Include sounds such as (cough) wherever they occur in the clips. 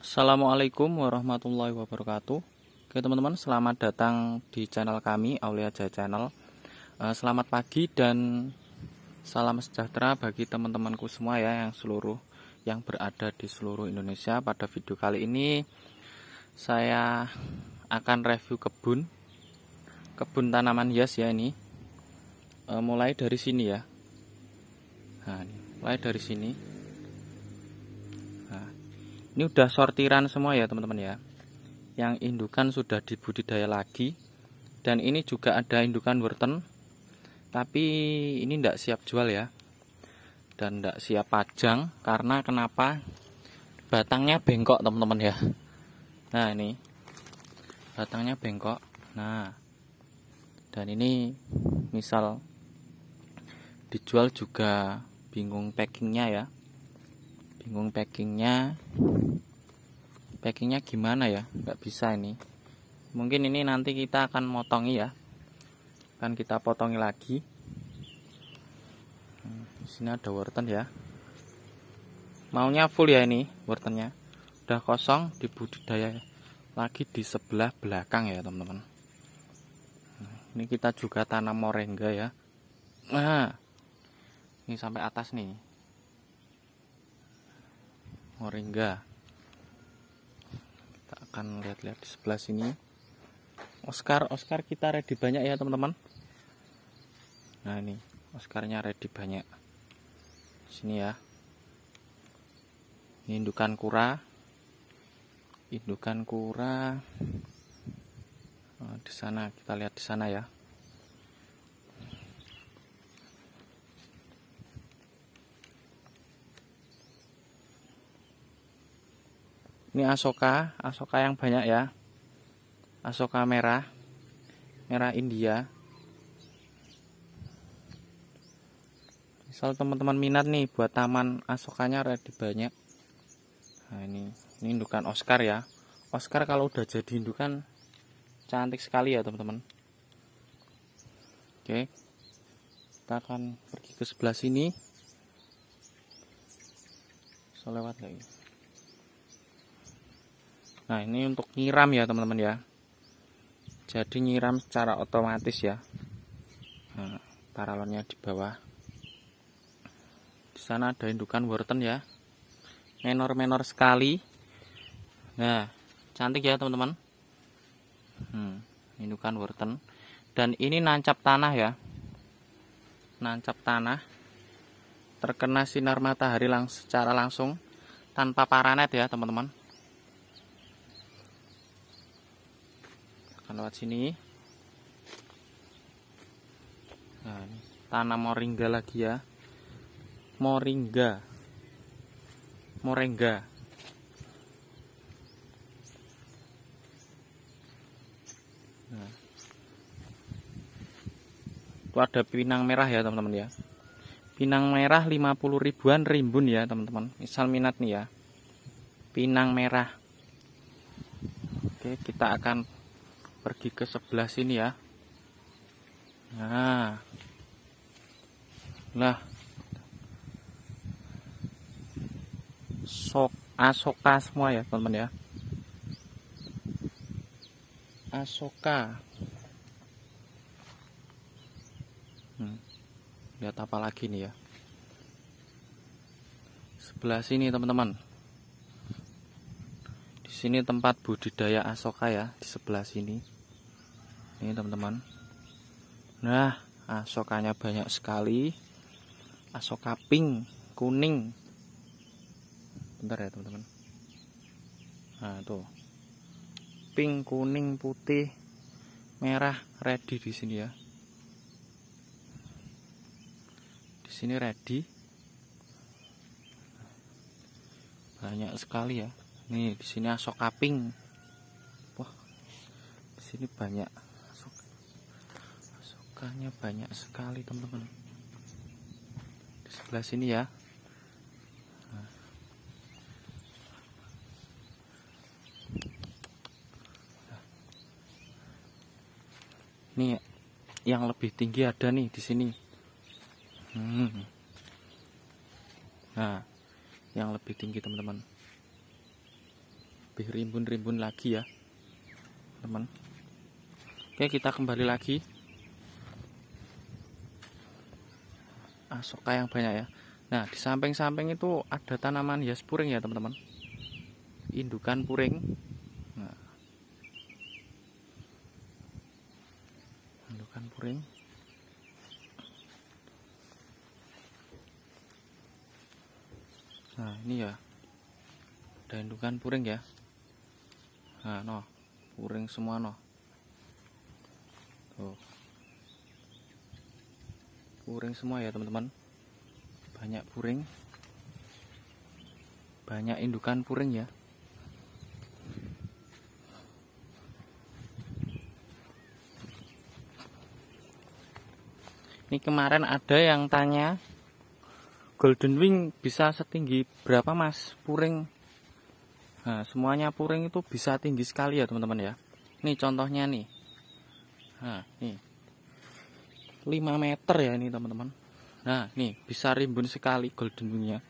Assalamualaikum warahmatullahi wabarakatuh Oke teman-teman selamat datang di channel kami Aulia Jaya Channel eh, Selamat pagi dan salam sejahtera bagi teman-temanku semua ya yang seluruh yang berada di seluruh Indonesia Pada video kali ini saya akan review kebun Kebun tanaman hias ya ini eh, Mulai dari sini ya Nah, mulai dari sini ini udah sortiran semua ya teman-teman ya yang indukan sudah dibudidaya lagi dan ini juga ada indukan worten tapi ini tidak siap jual ya dan tidak siap pajang karena kenapa batangnya bengkok teman-teman ya nah ini batangnya bengkok nah dan ini misal dijual juga bingung packingnya ya bingung packingnya packingnya gimana ya nggak bisa ini mungkin ini nanti kita akan motongi ya kan kita potongi lagi hmm, di sini ada wortel ya maunya full ya ini wortelnya udah kosong dibudidaya lagi di sebelah belakang ya teman-teman hmm, ini kita juga tanam morengga ya nah ini sampai atas nih moringa kita akan lihat-lihat di sebelah sini Oscar Oscar kita ready banyak ya teman-teman nah ini Oscarnya ready banyak sini ya ini indukan kura indukan kura nah, di sana kita lihat di sana ya ini asoka asoka yang banyak ya asoka merah merah India misal teman-teman minat nih buat taman asokanya ready banyak nah ini ini indukan Oscar ya Oscar kalau udah jadi indukan cantik sekali ya teman-teman oke kita akan pergi ke sebelah sini So lewat ini Nah ini untuk nyiram ya teman-teman ya. Jadi nyiram secara otomatis ya. Nah, paralonnya di bawah. Di sana ada indukan wortel ya. Menor-menor sekali. Nah cantik ya teman-teman. Hmm, indukan wortel. Dan ini nancap tanah ya. Nancap tanah. Terkena sinar matahari lang secara langsung tanpa paranet ya teman-teman akan lewat sini nah, ini tanam moringa lagi ya moringa moringa nah. itu ada pinang merah ya teman-teman ya pinang merah 50 ribuan rimbun ya teman-teman misal minat nih ya pinang merah oke kita akan pergi ke sebelah sini ya nah lah sok asoka semua ya teman-teman ya asoka hmm. lihat apa lagi nih ya sebelah sini teman-teman sini tempat budidaya asoka ya di sebelah sini ini teman-teman nah asokanya banyak sekali asoka pink kuning bentar ya teman-teman nah tuh pink kuning putih merah ready di sini ya di sini ready banyak sekali ya nih di sini asok kaping wah di sini banyak asok asokannya banyak sekali teman-teman di sebelah sini ya ini nah. yang lebih tinggi ada nih di sini hmm. nah yang lebih tinggi teman-teman lebih rimbun-rimbun lagi ya teman oke kita kembali lagi asoka ah, yang banyak ya nah di samping-samping itu ada tanaman hias puring ya teman-teman indukan puring nah. indukan puring nah ini ya ada indukan puring ya nah no puring semua no tuh puring semua ya teman-teman banyak puring banyak indukan puring ya Ini kemarin ada yang tanya Golden Wing bisa setinggi berapa mas puring Nah, semuanya puring itu bisa tinggi sekali ya teman-teman ya. Ini contohnya nih. Nah, nih. 5 meter ya ini teman-teman. Nah, nih bisa rimbun sekali golden wingnya.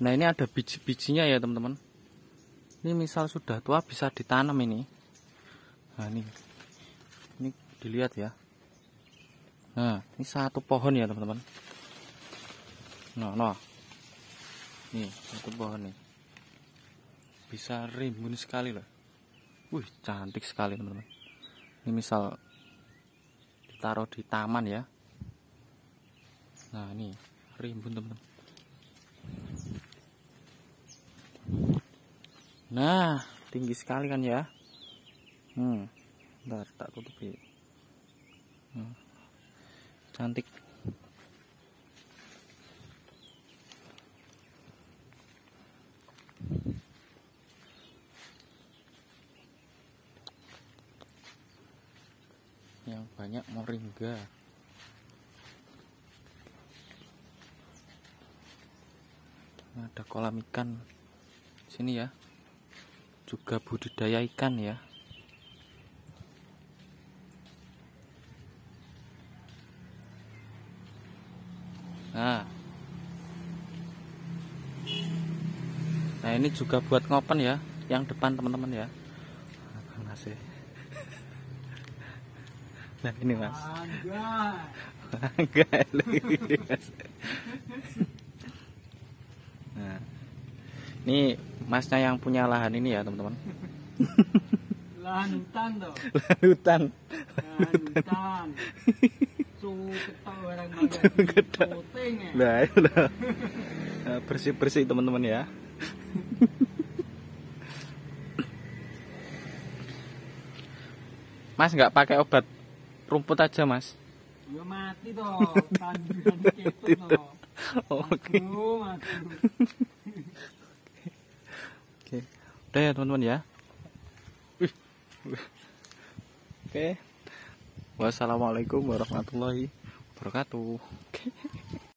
Nah, ini ada biji-bijinya ya teman-teman. Ini misal sudah tua bisa ditanam ini. Nah, ini. Ini dilihat ya. Nah, ini satu pohon ya teman-teman. Nah, nah. ini satu pohon nih bisa rimbun sekali loh Wih cantik sekali teman-teman ini misal ditaruh di taman ya nah ini rimbun teman-teman nah tinggi sekali kan ya hmm bentar tak tutupi hmm. cantik yang banyak moringa nah, ada kolam ikan sini ya juga budidaya ikan ya nah nah ini juga buat ngopen ya yang depan teman-teman ya terima nah, ya. kasih Nah ini mas. Angga. (laughs) nah, ini masnya yang punya lahan ini ya teman-teman. Lahan hutan tuh. Lahan hutan. Lahan hutan. Ya. Nah, nah, bersih-bersih teman-teman ya. Mas nggak pakai obat rumput aja mas ya mati toh (laughs) oke oke udah ya teman-teman ya oke okay. wassalamualaikum warahmatullahi wabarakatuh